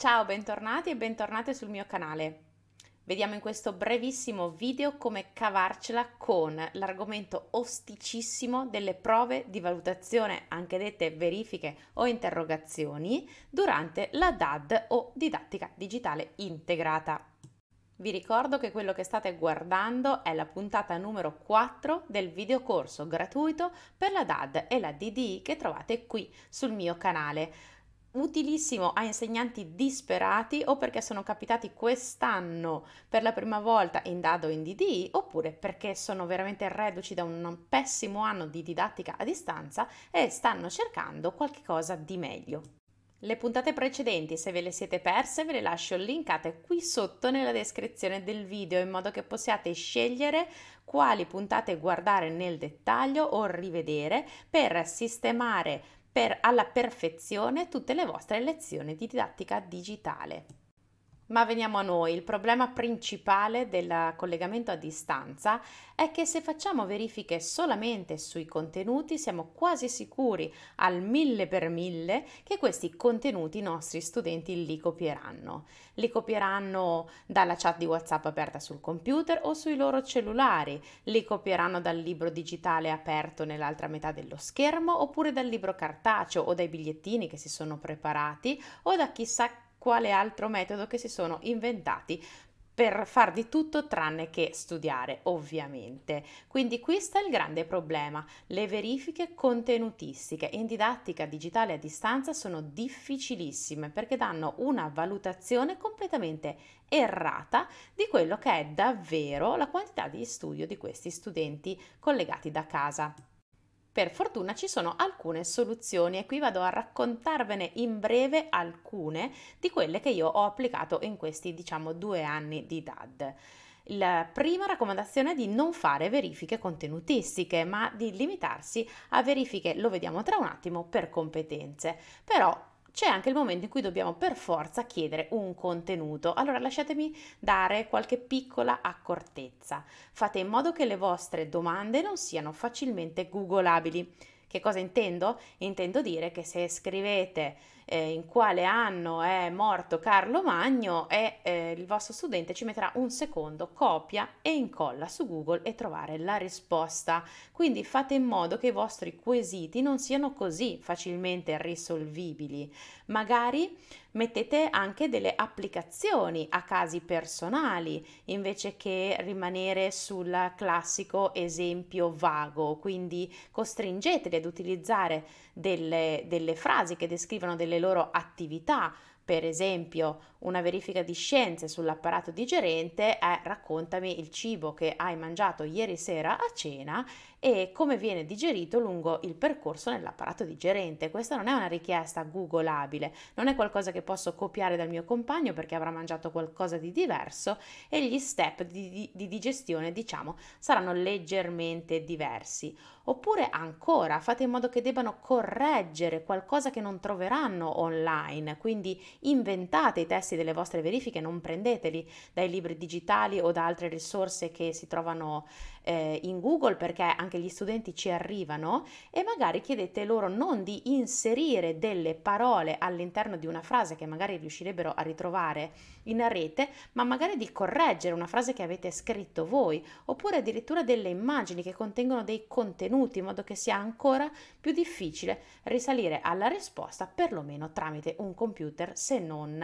Ciao, bentornati e bentornate sul mio canale. Vediamo in questo brevissimo video come cavarcela con l'argomento osticissimo delle prove di valutazione, anche dette verifiche o interrogazioni, durante la DAD o didattica digitale integrata. Vi ricordo che quello che state guardando è la puntata numero 4 del videocorso gratuito per la DAD e la DDI che trovate qui sul mio canale utilissimo a insegnanti disperati o perché sono capitati quest'anno per la prima volta in dado in DD oppure perché sono veramente reduci da un pessimo anno di didattica a distanza e stanno cercando qualcosa di meglio. Le puntate precedenti, se ve le siete perse, ve le lascio linkate qui sotto nella descrizione del video in modo che possiate scegliere quali puntate guardare nel dettaglio o rivedere per sistemare per alla perfezione tutte le vostre lezioni di didattica digitale. Ma veniamo a noi, il problema principale del collegamento a distanza è che se facciamo verifiche solamente sui contenuti siamo quasi sicuri al mille per mille che questi contenuti i nostri studenti li copieranno. Li copieranno dalla chat di WhatsApp aperta sul computer o sui loro cellulari, li copieranno dal libro digitale aperto nell'altra metà dello schermo oppure dal libro cartaceo o dai bigliettini che si sono preparati o da chissà quale altro metodo che si sono inventati per far di tutto tranne che studiare, ovviamente. Quindi qui sta il grande problema. Le verifiche contenutistiche in didattica digitale a distanza sono difficilissime perché danno una valutazione completamente errata di quello che è davvero la quantità di studio di questi studenti collegati da casa per fortuna ci sono alcune soluzioni e qui vado a raccontarvene in breve alcune di quelle che io ho applicato in questi diciamo due anni di DAD. La prima raccomandazione è di non fare verifiche contenutistiche, ma di limitarsi a verifiche, lo vediamo tra un attimo, per competenze. Però c'è anche il momento in cui dobbiamo per forza chiedere un contenuto. Allora lasciatemi dare qualche piccola accortezza. Fate in modo che le vostre domande non siano facilmente googlabili. Che cosa intendo? Intendo dire che se scrivete eh, in quale anno è morto Carlo Magno e eh, il vostro studente ci metterà un secondo, copia e incolla su Google e trovare la risposta. Quindi fate in modo che i vostri quesiti non siano così facilmente risolvibili. Magari mettete anche delle applicazioni a casi personali invece che rimanere sul classico esempio vago, quindi costringeteli ad utilizzare delle, delle frasi che descrivono delle loro attività per esempio una verifica di scienze sull'apparato digerente è raccontami il cibo che hai mangiato ieri sera a cena e come viene digerito lungo il percorso nell'apparato digerente. Questa non è una richiesta googolabile, non è qualcosa che posso copiare dal mio compagno perché avrà mangiato qualcosa di diverso e gli step di, di, di digestione, diciamo, saranno leggermente diversi. Oppure ancora fate in modo che debbano correggere qualcosa che non troveranno online, quindi inventate i testi delle vostre verifiche, non prendeteli dai libri digitali o da altre risorse che si trovano eh, in Google perché anche gli studenti ci arrivano e magari chiedete loro non di inserire delle parole all'interno di una frase che magari riuscirebbero a ritrovare in rete, ma magari di correggere una frase che avete scritto voi oppure addirittura delle immagini che contengono dei contenuti in modo che sia ancora più difficile risalire alla risposta perlomeno tramite un computer se non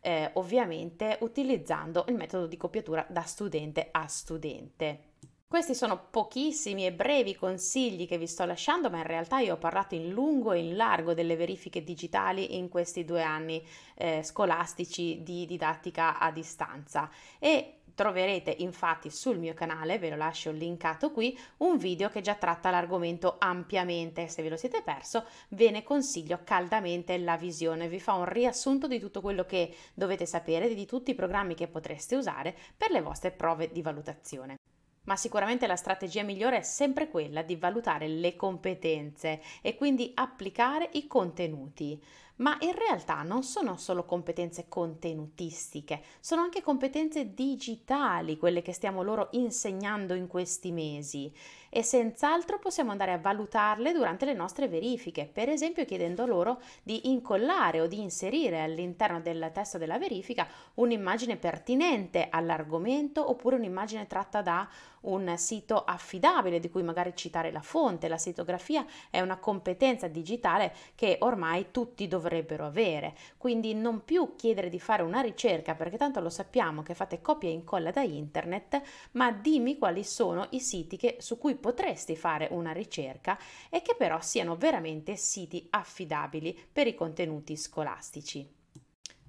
eh, ovviamente utilizzando il metodo di copiatura da studente a studente. Questi sono pochissimi e brevi consigli che vi sto lasciando, ma in realtà io ho parlato in lungo e in largo delle verifiche digitali in questi due anni eh, scolastici di didattica a distanza e troverete infatti sul mio canale, ve lo lascio linkato qui, un video che già tratta l'argomento ampiamente, se ve lo siete perso ve ne consiglio caldamente la visione, vi fa un riassunto di tutto quello che dovete sapere, di tutti i programmi che potreste usare per le vostre prove di valutazione. Ma sicuramente la strategia migliore è sempre quella di valutare le competenze e quindi applicare i contenuti. Ma in realtà non sono solo competenze contenutistiche, sono anche competenze digitali quelle che stiamo loro insegnando in questi mesi e senz'altro possiamo andare a valutarle durante le nostre verifiche, per esempio chiedendo loro di incollare o di inserire all'interno del testo della verifica un'immagine pertinente all'argomento oppure un'immagine tratta da un sito affidabile di cui magari citare la fonte. La sitografia è una competenza digitale che ormai tutti dovrebbero avere, quindi non più chiedere di fare una ricerca perché tanto lo sappiamo che fate copia e incolla da internet, ma dimmi quali sono i siti che, su cui potresti fare una ricerca e che però siano veramente siti affidabili per i contenuti scolastici.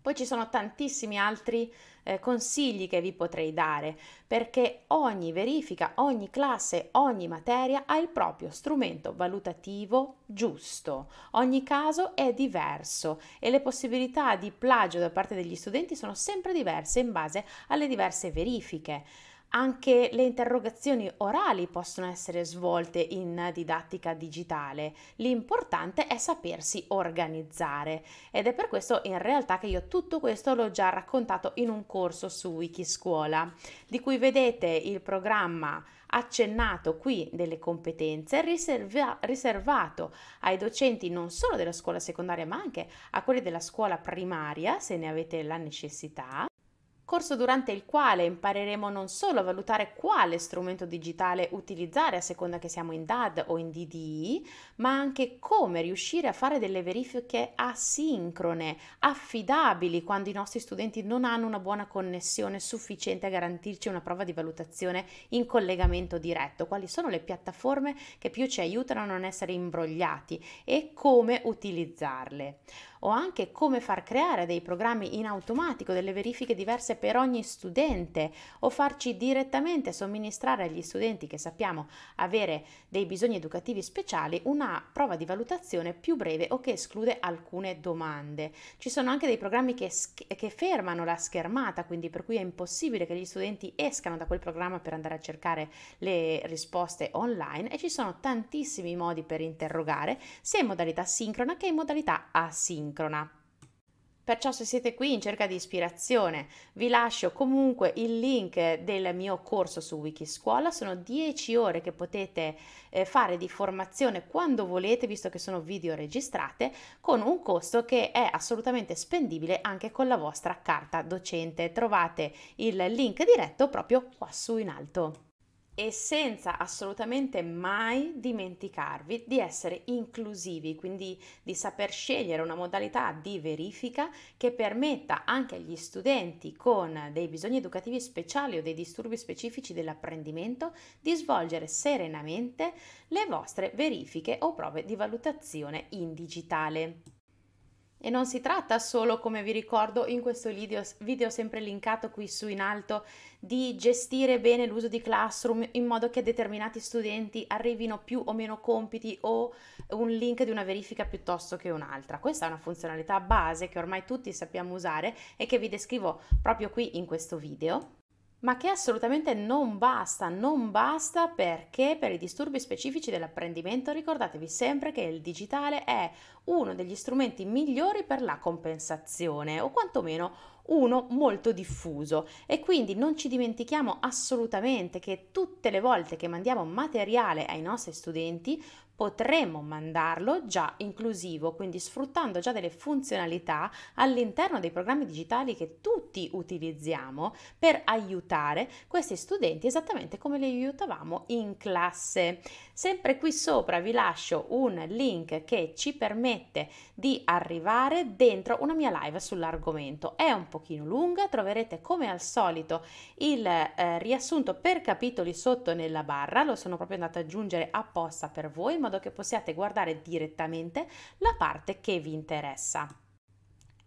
Poi ci sono tantissimi altri eh, consigli che vi potrei dare, perché ogni verifica, ogni classe, ogni materia ha il proprio strumento valutativo giusto. Ogni caso è diverso e le possibilità di plagio da parte degli studenti sono sempre diverse in base alle diverse verifiche. Anche le interrogazioni orali possono essere svolte in didattica digitale. L'importante è sapersi organizzare ed è per questo in realtà che io tutto questo l'ho già raccontato in un corso su Wikiscuola, di cui vedete il programma accennato qui delle competenze riserva- riservato ai docenti non solo della scuola secondaria ma anche a quelli della scuola primaria se ne avete la necessità corso durante il quale impareremo non solo a valutare quale strumento digitale utilizzare a seconda che siamo in DAD o in DDI, ma anche come riuscire a fare delle verifiche asincrone, affidabili quando i nostri studenti non hanno una buona connessione sufficiente a garantirci una prova di valutazione in collegamento diretto, quali sono le piattaforme che più ci aiutano a non essere imbrogliati e come utilizzarle o anche come far creare dei programmi in automatico, delle verifiche diverse per ogni studente o farci direttamente somministrare agli studenti che sappiamo avere dei bisogni educativi speciali una prova di valutazione più breve o che esclude alcune domande. Ci sono anche dei programmi che, che fermano la schermata, quindi per cui è impossibile che gli studenti escano da quel programma per andare a cercare le risposte online e ci sono tantissimi modi per interrogare, sia in modalità sincrona che in modalità asincrona asincrona. Perciò se siete qui in cerca di ispirazione, vi lascio comunque il link del mio corso su Wikiscuola, sono 10 ore che potete eh, fare di formazione quando volete, visto che sono video registrate, con un costo che è assolutamente spendibile anche con la vostra carta docente. Trovate il link diretto proprio qua su in alto e senza assolutamente mai dimenticarvi di essere inclusivi, quindi di saper scegliere una modalità di verifica che permetta anche agli studenti con dei bisogni educativi speciali o dei disturbi specifici dell'apprendimento di svolgere serenamente le vostre verifiche o prove di valutazione in digitale. E non si tratta solo, come vi ricordo in questo video, video, sempre linkato qui su in alto, di gestire bene l'uso di Classroom in modo che a determinati studenti arrivino più o meno compiti o un link di una verifica piuttosto che un'altra. Questa è una funzionalità base che ormai tutti sappiamo usare e che vi descrivo proprio qui in questo video ma che assolutamente non basta, non basta perché per i disturbi specifici dell'apprendimento ricordatevi sempre che il digitale è uno degli strumenti migliori per la compensazione o quantomeno uno molto diffuso e quindi non ci dimentichiamo assolutamente che tutte le volte che mandiamo materiale ai nostri studenti potremmo mandarlo già inclusivo, quindi sfruttando già delle funzionalità all'interno dei programmi digitali che tutti utilizziamo per aiutare questi studenti esattamente come li aiutavamo in classe. Sempre qui sopra vi lascio un link che ci permette di arrivare dentro una mia live sull'argomento. È un pochino lunga, troverete come al solito il eh, riassunto per capitoli sotto nella barra, lo sono proprio andata ad aggiungere apposta per voi, modo che possiate guardare direttamente la parte che vi interessa.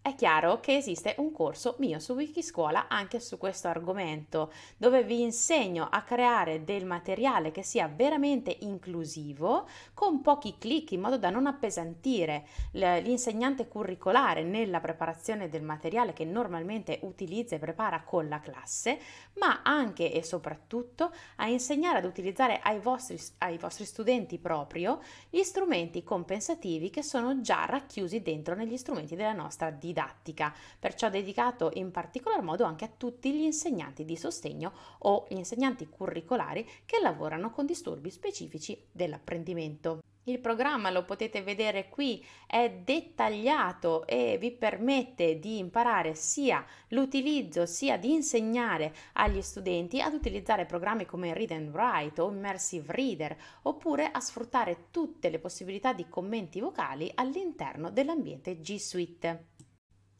È chiaro che esiste un corso mio su Wikiscuola anche su questo argomento, dove vi insegno a creare del materiale che sia veramente inclusivo, con pochi clic, in modo da non appesantire l'insegnante curricolare nella preparazione del materiale che normalmente utilizza e prepara con la classe, ma anche e soprattutto a insegnare ad utilizzare ai vostri, ai vostri studenti proprio gli strumenti compensativi che sono già racchiusi dentro negli strumenti della nostra didattica didattica, perciò dedicato in particolar modo anche a tutti gli insegnanti di sostegno o gli insegnanti curricolari che lavorano con disturbi specifici dell'apprendimento. Il programma lo potete vedere qui, è dettagliato e vi permette di imparare sia l'utilizzo sia di insegnare agli studenti ad utilizzare programmi come Read and Write o Immersive Reader oppure a sfruttare tutte le possibilità di commenti vocali all'interno dell'ambiente G Suite.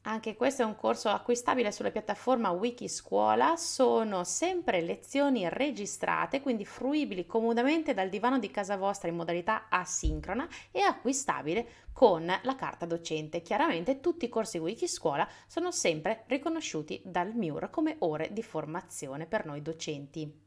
Anche questo è un corso acquistabile sulla piattaforma Wikiscuola, sono sempre lezioni registrate, quindi fruibili comodamente dal divano di casa vostra in modalità asincrona e acquistabile con la carta docente. Chiaramente tutti i corsi Wikiscuola sono sempre riconosciuti dal MIUR come ore di formazione per noi docenti.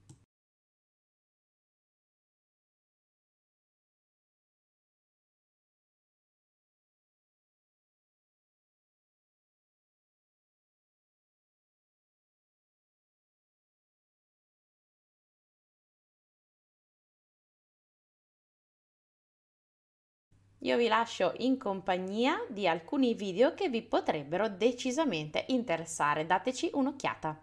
Io vi lascio in compagnia di alcuni video che vi potrebbero decisamente interessare, dateci un'occhiata.